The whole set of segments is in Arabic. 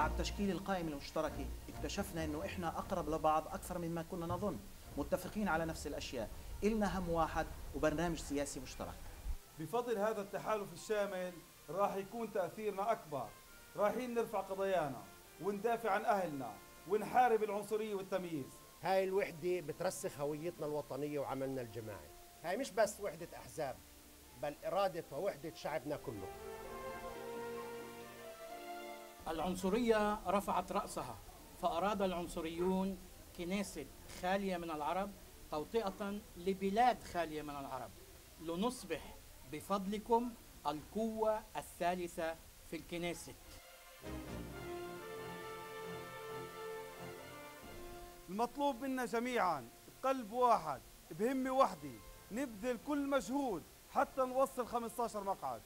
بعد تشكيل القائمة المشتركة اكتشفنا أنه إحنا أقرب لبعض أكثر مما كنا نظن متفقين على نفس الأشياء إلنا هم واحد وبرنامج سياسي مشترك بفضل هذا التحالف الشامل راح يكون تأثيرنا أكبر رايحين نرفع قضايانا وندافع عن أهلنا ونحارب العنصرية والتمييز هاي الوحدة بترسخ هويتنا الوطنية وعملنا الجماعي هاي مش بس وحدة أحزاب بل إرادة ووحدة شعبنا كله العنصرية رفعت رأسها فأراد العنصريون كنيسة خالية من العرب توطئة لبلاد خالية من العرب لنصبح بفضلكم القوة الثالثة في الكنيسة المطلوب منا جميعا بقلب واحد بهمة واحدة نبذل كل مجهود حتى نوصل 15 مقعد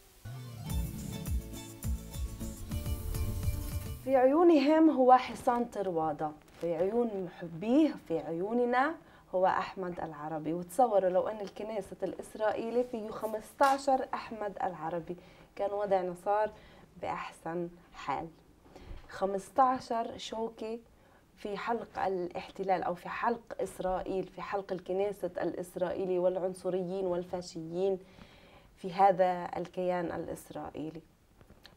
في عيونهم هو حصان طروادة في عيون محبيه في عيوننا هو أحمد العربي وتصوروا لو أن الكنيسة الإسرائيلي فيه 15 أحمد العربي كان وضعنا صار بأحسن حال 15 شوكة في حلق الاحتلال أو في حلق إسرائيل في حلق الكنيسة الإسرائيلي والعنصريين والفاشيين في هذا الكيان الإسرائيلي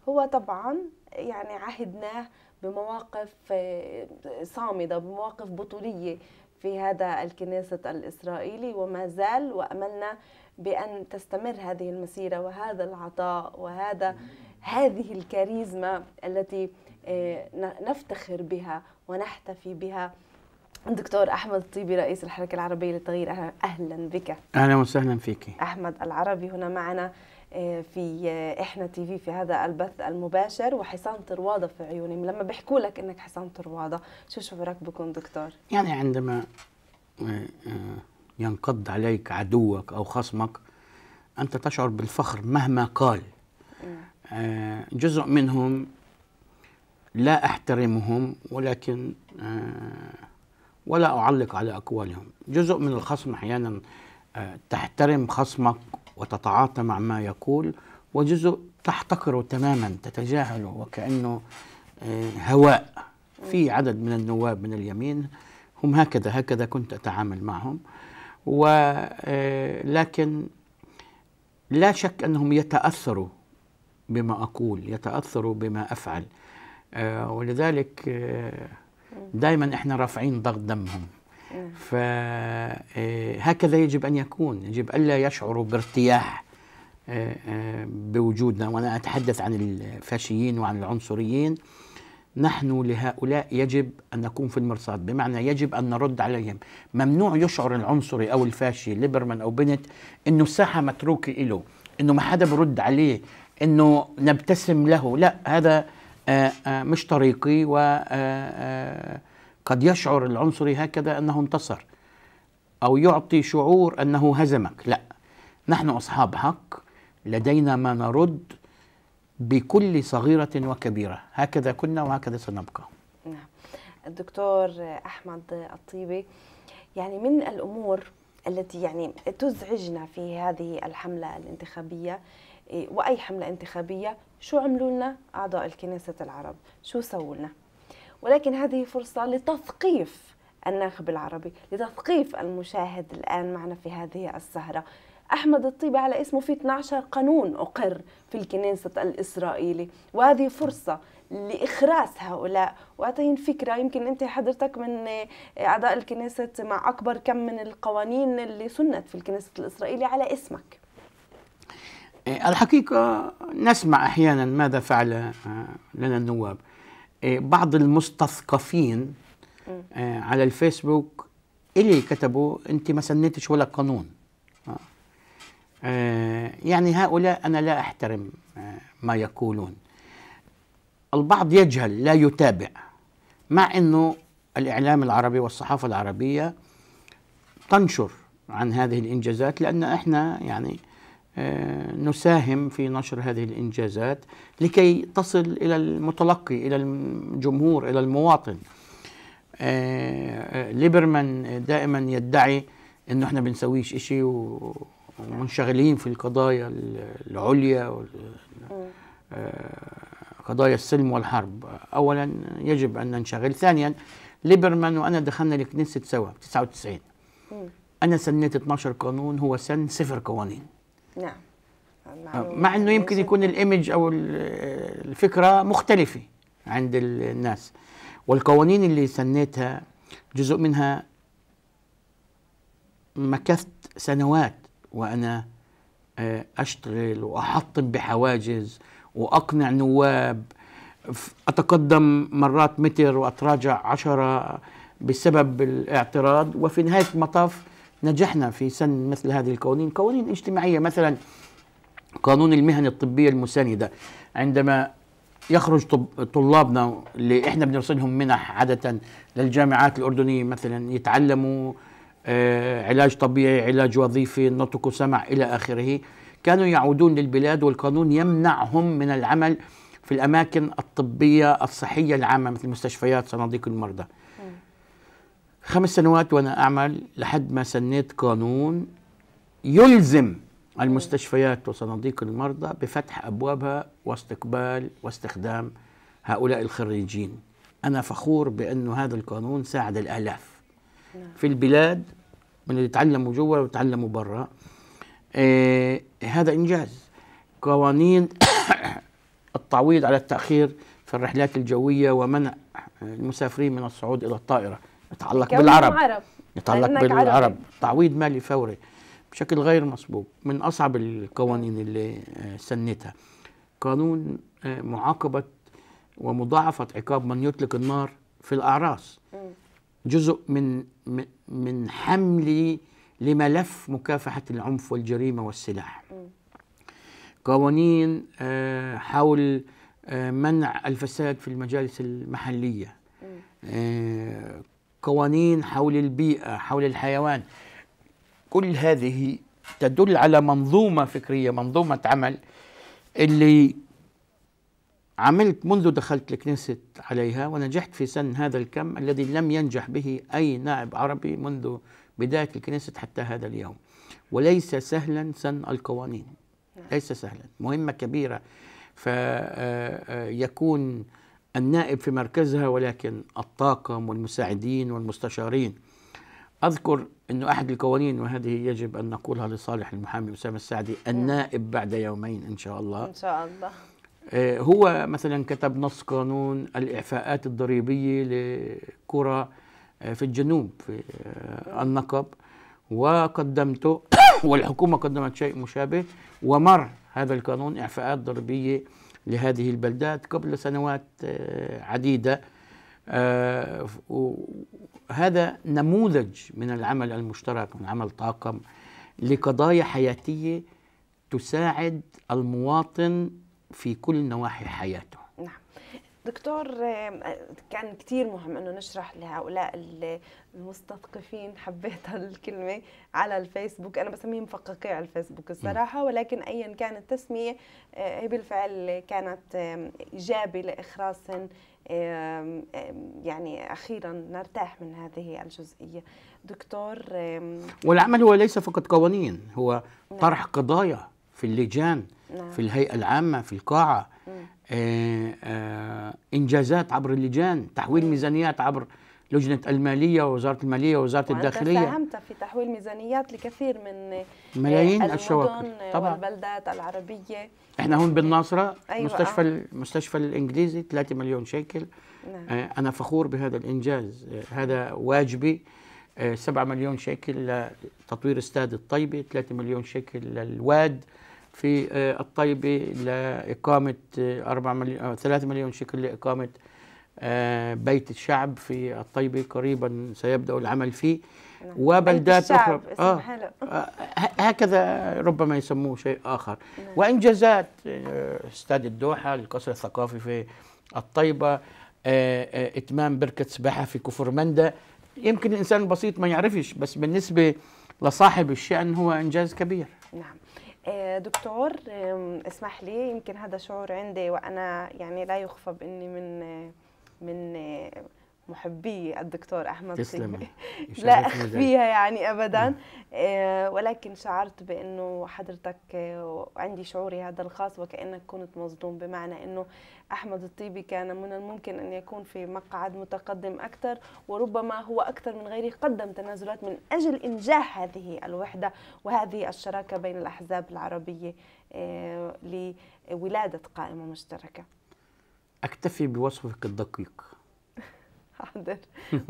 هو طبعا يعني عهدناه بمواقف آه، صامدة بمواقف بطولية في هذا الكنيسة الإسرائيلي وما زال وأملنا بأن تستمر هذه المسيرة وهذا العطاء وهذا هذه الكاريزما التي آه، نفتخر بها ونحتفي بها دكتور احمد الطيبي رئيس الحركه العربيه للتغيير اهلا بك اهلا وسهلا فيك احمد العربي هنا معنا آه، في آه، احنا تي في في هذا البث المباشر وحصان طروادة في عيوني لما بيحكوا لك انك حصان طروادة شو شعورك بكون دكتور يعني عندما آه، ينقض عليك عدوك او خصمك انت تشعر بالفخر مهما قال جزء منهم لا احترمهم ولكن ولا اعلق على اقوالهم جزء من الخصم احيانا تحترم خصمك وتتعاطى مع ما يقول وجزء تحتقره تماما تتجاهله وكأنه آه، هواء في عدد من النواب من اليمين هم هكذا هكذا كنت أتعامل معهم ولكن آه، لا شك أنهم يتأثروا بما أقول يتأثروا بما أفعل آه، ولذلك دائما إحنا رافعين ضغط دمهم فهكذا آه، يجب أن يكون يجب ألا يشعروا بارتياح آه، آه، بوجودنا وأنا أتحدث عن الفاشيين وعن العنصريين نحن لهؤلاء يجب أن نكون في المرصاد بمعنى يجب أن نرد عليهم ممنوع يشعر العنصري أو الفاشي ليبرمان أو بنت أنه الساحة متروكة له أنه ما حدا برد عليه أنه نبتسم له لا هذا مش طريقي و آآ قد يشعر العنصري هكذا أنه انتصر أو يعطي شعور أنه هزمك لا نحن أصحاب حق لدينا ما نرد بكل صغيرة وكبيرة هكذا كنا وهكذا سنبقى نعم الدكتور أحمد الطيبي يعني من الأمور التي يعني تزعجنا في هذه الحملة الانتخابية إيه، وأي حملة انتخابية شو عملوا لنا أعضاء الكنيسة العرب شو سووا لنا ولكن هذه فرصة لتثقيف الناخب العربي لتثقيف المشاهد الآن معنا في هذه السهرة أحمد الطيبة على اسمه في 12 قانون أقر في الكنيسة الإسرائيلي وهذه فرصة لإخراس هؤلاء وأعطيهم فكرة يمكن أنت حضرتك من أعضاء الكنيسة مع أكبر كم من القوانين اللي سنت في الكنيسة الإسرائيلي على اسمك إيه، الحقيقة نسمع أحيانا ماذا فعل آه، لنا النواب إيه، بعض المستثقفين آه، على الفيسبوك اللي كتبوا انت ما سنتش ولا قانون آه. آه، يعني هؤلاء انا لا احترم ما يقولون البعض يجهل لا يتابع مع انه الاعلام العربي والصحافه العربيه تنشر عن هذه الانجازات لان احنا يعني آه، نساهم في نشر هذه الإنجازات لكي تصل إلى المتلقي إلى الجمهور إلى المواطن آه، آه، ليبرمان دائما يدعي انه احنا بنسويش اشي ومنشغلين في القضايا العليا قضايا السلم والحرب اولا يجب ان ننشغل ثانيا ليبرمان وانا دخلنا الكنيسه سوا 99 انا سنيت 12 قانون هو سن صفر قوانين نعم آه، مع انه يمكن يكون الايمج او آه، الفكره مختلفه عند الناس والقوانين اللي سنيتها جزء منها مكثت سنوات وانا آه، اشتغل واحطم بحواجز واقنع نواب اتقدم مرات متر واتراجع عشرة بسبب الاعتراض وفي نهايه المطاف نجحنا في سن مثل هذه القوانين قوانين اجتماعية مثلا قانون المهن الطبية المساندة عندما يخرج طلابنا اللي احنا بنرسلهم منح عادة للجامعات الأردنية مثلا يتعلموا آه، علاج طبيعي علاج وظيفي نطق وسمع إلى آخره كانوا يعودون للبلاد والقانون يمنعهم من العمل في الأماكن الطبية الصحية العامة مثل مستشفيات صناديق المرضى خمس سنوات وانا اعمل لحد ما سنيت قانون يلزم المستشفيات وصناديق المرضى بفتح ابوابها واستقبال واستخدام هؤلاء الخريجين انا فخور بانه هذا القانون ساعد الالاف نعم. في البلاد من اللي تعلموا جوا وتعلموا برا آه هذا انجاز قوانين التعويض على التاخير في الرحلات الجويه ومنع المسافرين من الصعود الى الطائره يتعلق بالعرب يتعلق بالعرب تعويض مالي فوري بشكل غير مسبوق من أصعب القوانين اللي آه، سنتها قانون آه، معاقبة ومضاعفة عقاب من يطلق النار في الأعراس جزء من من حملي لملف مكافحة العنف والجريمة والسلاح قوانين آه، حول منع الفساد في المجالس المحلية قوانين حول البيئة حول الحيوان كل هذه تدل على منظومة فكرية منظومة عمل اللي عملت منذ دخلت الكنيسة عليها ونجحت في سن هذا الكم الذي لم ينجح به أي نائب عربي منذ بداية الكنيسة حتى هذا اليوم وليس سهلا سن القوانين نعم. ليس سهلا مهمة كبيرة فيكون النائب في مركزها ولكن الطاقم والمساعدين والمستشارين أذكر أنه أحد القوانين وهذه يجب أن نقولها لصالح المحامي أسامة السعدي النائب بعد يومين إن شاء الله إن شاء الله آه، هو مثلا كتب نص قانون الإعفاءات الضريبية لقرى آه، في الجنوب في آه، النقب وقدمته والحكومة قدمت شيء مشابه ومر هذا القانون إعفاءات ضريبية لهذه البلدات قبل سنوات آه، عديدة آه، هذا نموذج من العمل المشترك من عمل طاقم لقضايا حياتية تساعد المواطن في كل نواحي حياته دكتور آه، كان كثير مهم انه نشرح لهؤلاء المستثقفين حبيت هالكلمه على الفيسبوك انا بسميهم مفققي على الفيسبوك الصراحه ولكن ايا كانت التسميه آه، هي بالفعل كانت ايجابي لاخراس يعني اخيرا نرتاح من هذه الجزئيه دكتور والعمل هو ليس فقط قوانين هو نعم. طرح قضايا في اللجان نعم. في الهيئه العامه في القاعه آه، آه، انجازات عبر اللجان تحويل ميزانيات عبر لجنه الماليه ووزاره الماليه ووزاره الداخليه ساهمت في تحويل ميزانيات لكثير من آه، ملايين الشوارع طبعا والبلدات العربيه احنا هون بالناصره أيوة مستشفى المستشفى الانجليزي 3 مليون شيكل نعم. انا فخور بهذا الانجاز هذا واجبي 7 مليون شيكل لتطوير استاد الطيبه 3 مليون شيكل للواد في آه، الطيبة لإقامة 4 آه، مليون 3 آه، مليون شكل لإقامة بيت الشعب في الطيبة قريبا سيبدأ العمل فيه نعم. وبلدات أخرى آه هكذا ربما يسموه شيء آخر نعم. وإنجازات استاد الدوحة القصر الثقافي في الطيبة إتمام بركة سباحة في كفر مندا يمكن الإنسان البسيط ما يعرفش بس بالنسبة لصاحب الشأن هو إنجاز كبير نعم آه، دكتور اسمح لي يمكن هذا شعور عندي وانا يعني لا يخفى باني من آه، من آه، محبي الدكتور احمد تسلمي لا اخفيها يعني ابدا آه، ولكن شعرت بانه حضرتك آه، عندي شعوري هذا الخاص وكانك كنت مصدوم بمعنى انه احمد الطيبي كان من الممكن ان يكون في مقعد متقدم اكثر وربما هو اكثر من غيره قدم تنازلات من اجل انجاح هذه الوحده وهذه الشراكه بين الاحزاب العربيه آه، لولاده قائمه مشتركه اكتفي بوصفك الدقيق حاضر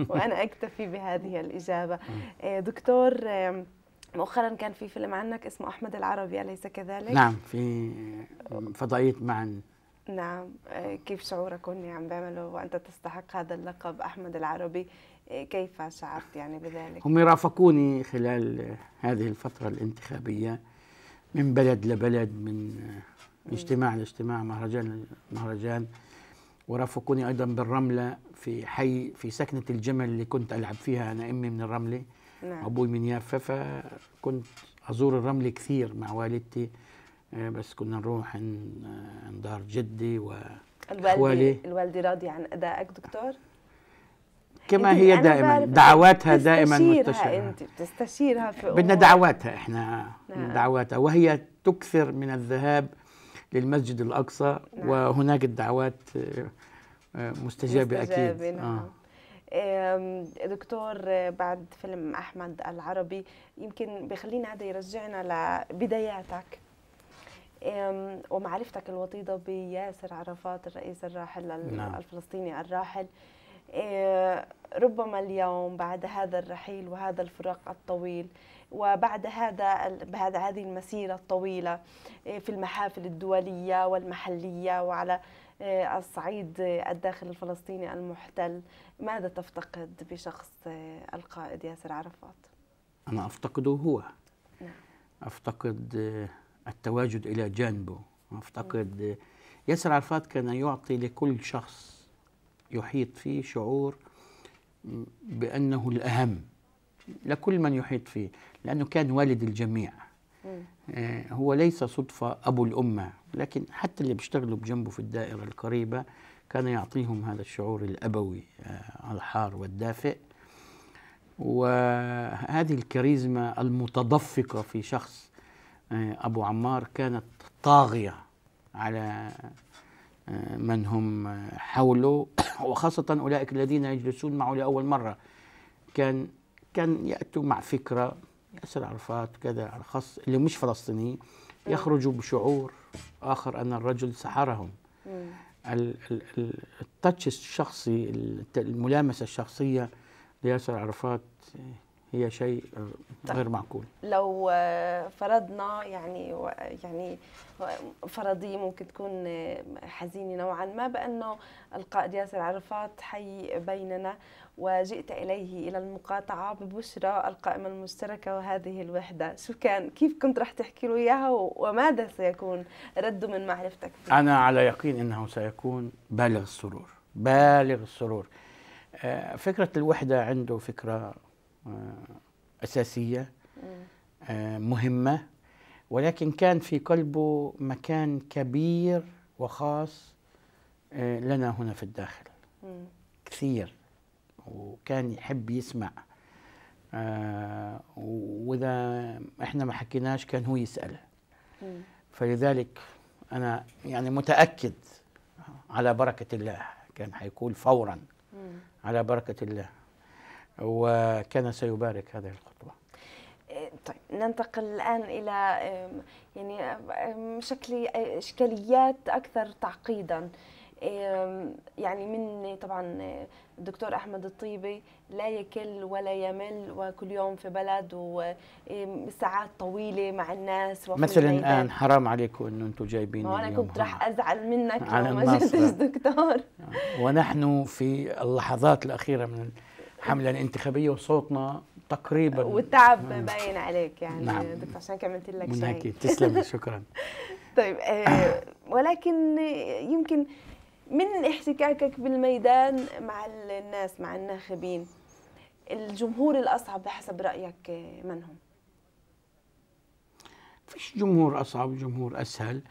وأنا أكتفي بهذه الإجابة آه، دكتور آه، مؤخرا كان في فيلم عنك اسمه أحمد العربي أليس كذلك؟ نعم في فضائية معا نعم آه، كيف شعورك اني عم بعمله وأنت تستحق هذا اللقب أحمد العربي كيف شعرت يعني بذلك؟ هم رافقوني خلال هذه الفترة الانتخابية من بلد لبلد من اجتماع لاجتماع مهرجان مهرجان ورافقوني ايضا بالرمله في حي في سكنه الجمل اللي كنت العب فيها انا امي من الرمله نعم. ابوي من يافا فكنت ازور الرمله كثير مع والدتي آه، بس كنا نروح آه، عند دار جدي و الوالدة الوالدة راضية عن أدائك دكتور؟ كما هي دائما دعواتها دائما مستشارة انت بتستشيرها في بدنا دعواتها احنا نعم. دعواتها وهي تكثر من الذهاب للمسجد الأقصى نعم. وهناك الدعوات آه، آه، مستجابة, مستجابة أكيد نعم. آه. دكتور آه، بعد فيلم أحمد العربي يمكن بيخلينا هذا يرجعنا لبداياتك ومعرفتك الوطيدة بياسر عرفات الرئيس الراحل نعم. الفلسطيني الراحل ربما اليوم بعد هذا الرحيل وهذا الفراق الطويل وبعد هذا بعد هذه المسيرة الطويلة آه، في المحافل الدولية والمحلية وعلى آه، الصعيد آه، الداخل الفلسطيني المحتل ماذا تفتقد بشخص القائد ياسر عرفات؟ أنا أفتقده هو نعم. أفتقد التواجد إلى جانبه أفتقد نعم. ياسر عرفات كان يعطي لكل شخص يحيط فيه شعور بأنه الأهم لكل من يحيط فيه لأنه كان والد الجميع آه، هو ليس صدفة أبو الأمة لكن حتى اللي بيشتغلوا بجنبه في الدائرة القريبة كان يعطيهم هذا الشعور الأبوي آه، الحار والدافئ وهذه الكاريزما المتدفقة في شخص آه، أبو عمار كانت طاغية على من هم حوله وخاصة أولئك الذين يجلسون معه لأول مرة كان كان يأتوا مع فكرة ياسر عرفات كذا على الخاص اللي مش فلسطيني يخرجوا بشعور آخر أن الرجل سحرهم التاتش الشخصي الملامسة الشخصية لياسر عرفات هي شيء آه، طيب. غير معقول لو آه، فرضنا يعني يعني فرضيه ممكن تكون آه، حزينه نوعا ما بانه القائد ياسر عرفات حي بيننا وجئت اليه الى المقاطعه ببشرى القائمه المشتركه وهذه الوحده، شو كان كيف كنت راح تحكي له اياها وماذا سيكون رده من معرفتك؟ انا على يقين انه سيكون بالغ السرور، بالغ السرور. فكره الوحده عنده فكره أساسية آه، مهمة ولكن كان في قلبه مكان كبير وخاص آه، لنا هنا في الداخل كثير وكان يحب يسمع آه، وإذا إحنا ما حكيناش كان هو يسأل فلذلك أنا يعني متأكد على بركة الله كان حيقول فورا على بركة الله وكان سيبارك هذه الخطوه إيه، طيب ننتقل الآن إلى يعني شكل إشكاليات أكثر تعقيدا يعني من طبعا الدكتور احمد الطيبي لا يكل ولا يمل وكل يوم في بلد وساعات طويله مع الناس مثلا الان حرام عليكم انه انتم جايبين انا كنت راح ازعل منك لو ما جبتش دكتور ونحن في اللحظات الاخيره من حمله الانتخابيه وصوتنا تقريبا والتعب نعم. باين عليك يعني نعم. دكتور عشان كده عملت لك شيء تسلم شكرا طيب آه ولكن يمكن من احتكاكك بالميدان مع الناس مع الناخبين الجمهور الاصعب بحسب رايك آه، من هم؟ فيش جمهور اصعب جمهور اسهل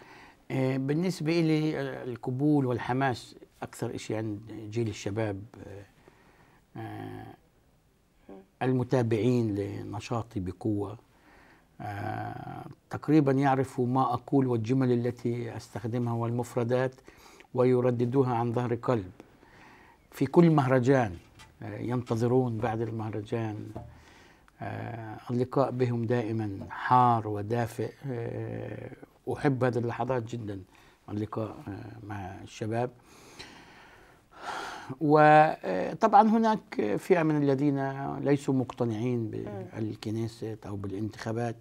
آه، بالنسبه لي آه، القبول والحماس اكثر شيء عند جيل الشباب آه، المتابعين لنشاطي بقوة آه، تقريبا يعرفوا ما أقول والجمل التي أستخدمها والمفردات ويرددوها عن ظهر قلب في كل مهرجان آه، ينتظرون بعد المهرجان اللقاء بهم دائما حار ودافئ أحب هذه اللحظات جدا اللقاء مع الشباب وطبعا هناك فئة من الذين ليسوا مقتنعين بالكنيسة أو بالانتخابات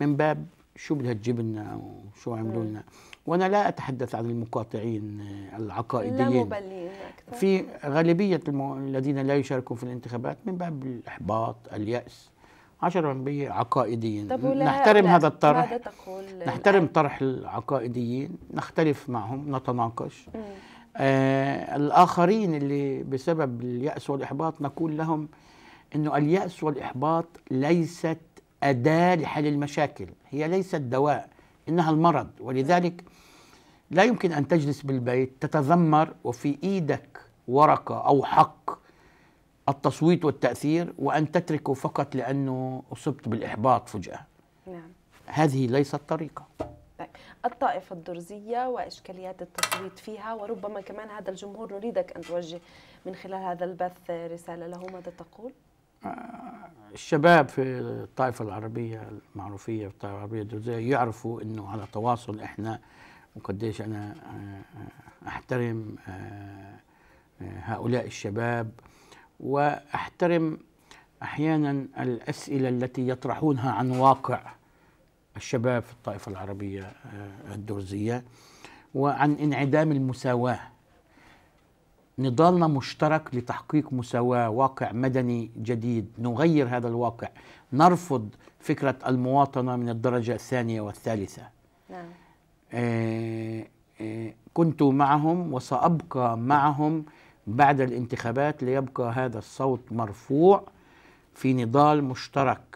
من باب شو بدها تجيب لنا وشو عملوا لنا وانا لا اتحدث عن المقاطعين العقائديين لا أكثر. في غالبيه المو... الذين لا يشاركون في الانتخابات من باب الاحباط الياس 10% عقائديين نحترم لا هذا الطرح نحترم الآن. طرح العقائديين نختلف معهم نتناقش مم. آه الآخرين اللي بسبب اليأس والإحباط نقول لهم أنه اليأس والإحباط ليست أداة لحل المشاكل هي ليست دواء إنها المرض ولذلك لا يمكن أن تجلس بالبيت تتذمر وفي إيدك ورقة أو حق التصويت والتأثير وأن تتركه فقط لأنه أصبت بالإحباط فجأة نعم. هذه ليست طريقة الطائفة الدرزية وإشكاليات التصويت فيها وربما كمان هذا الجمهور نريدك أن توجه من خلال هذا البث رسالة له ماذا تقول؟ آه، الشباب في الطائفة العربية المعروفية في الطائفة العربية الدرزية يعرفوا أنه على تواصل إحنا وقديش أنا آه، أحترم آه، هؤلاء الشباب وأحترم أحيانا الأسئلة التي يطرحونها عن واقع الشباب في الطائفة العربية آه، الدرزية وعن انعدام المساواة نضالنا مشترك لتحقيق مساواة واقع مدني جديد نغير هذا الواقع نرفض فكرة المواطنة من الدرجة الثانية والثالثة نعم. آه, آه، كنت معهم وسأبقى معهم بعد الانتخابات ليبقى هذا الصوت مرفوع في نضال مشترك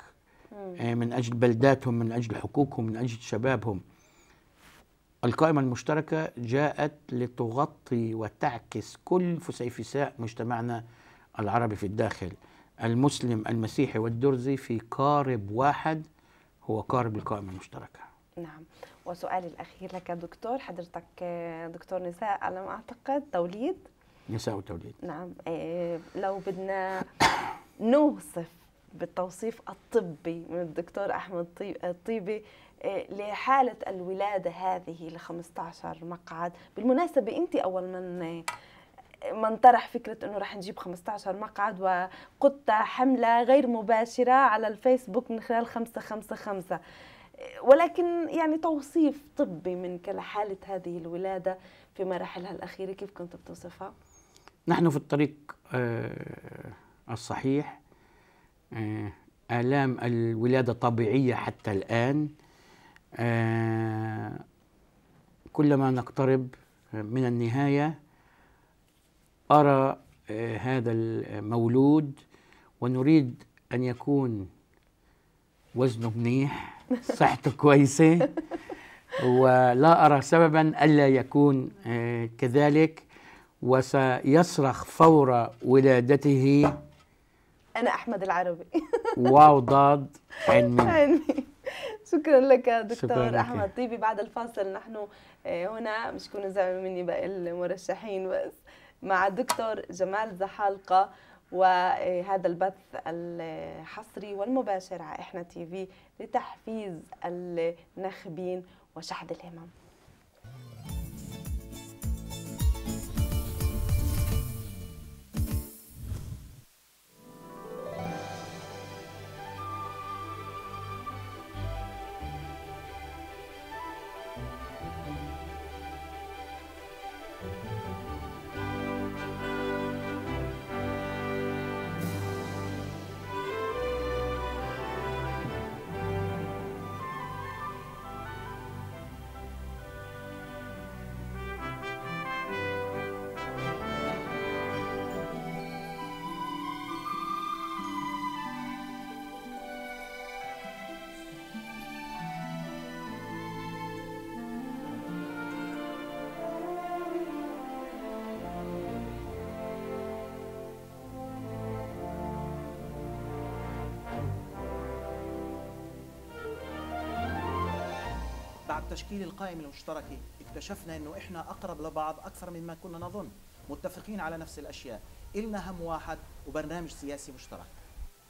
آه، من أجل بلداتهم من أجل حقوقهم من أجل شبابهم القائمة المشتركة جاءت لتغطي وتعكس كل فسيفساء مجتمعنا العربي في الداخل المسلم المسيحي والدرزي في قارب واحد هو قارب القائمة المشتركة نعم وسؤالي الأخير لك دكتور حضرتك آه، دكتور نساء على ما أعتقد توليد نساء وتوليد نعم آه، لو بدنا نوصف بالتوصيف الطبي من الدكتور أحمد طيب- الطيبي آه، لحالة الولادة هذه ل 15 مقعد بالمناسبة أنت أول من آه، من طرح فكرة أنه رح نجيب 15 مقعد وقدت حملة غير مباشرة على الفيسبوك من خلال 555 آه، ولكن يعني توصيف طبي منك لحالة هذه الولادة في مراحلها الأخيرة كيف كنت بتوصفها؟ نحن في الطريق الصحيح آه، آلام الولادة الطبيعية حتى الآن آه، كلما نقترب من النهاية أرى آه، هذا المولود ونريد أن يكون وزنه منيح صحته كويسة ولا أرى سببا ألا يكون كذلك وسيصرخ فور ولادته أنا أحمد العربي واو ضاد عين شكرا لك دكتور شكرا أحمد طيبي بعد الفاصل نحن آه، هنا مش كونوا زعلوا مني باقي المرشحين بس مع الدكتور جمال زحالقة وهذا البث الحصري والمباشر على احنا تي في لتحفيز الناخبين وشحذ الهمم بعد تشكيل القائمة المشتركة اكتشفنا انه احنا اقرب لبعض اكثر مما كنا نظن متفقين على نفس الاشياء إلنا هم واحد وبرنامج سياسي مشترك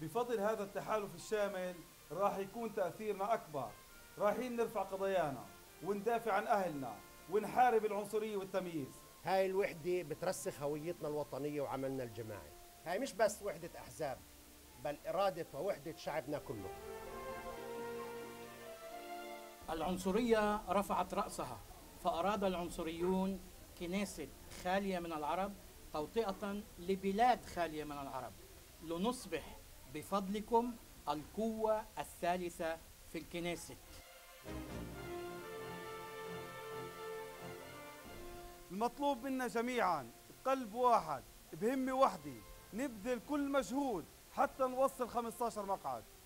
بفضل هذا التحالف الشامل راح يكون تاثيرنا اكبر رايحين نرفع قضايانا وندافع عن اهلنا ونحارب العنصريه والتمييز هاي الوحده بترسخ هويتنا الوطنيه وعملنا الجماعي هاي مش بس وحده احزاب بل اراده ووحده شعبنا كله العنصرية رفعت رأسها فأراد العنصريون كنيسة خالية من العرب توطئة لبلاد خالية من العرب لنصبح بفضلكم القوة الثالثة في الكنيسة المطلوب منا جميعا بقلب واحد بهمة واحدة نبذل كل مجهود حتى نوصل 15 مقعد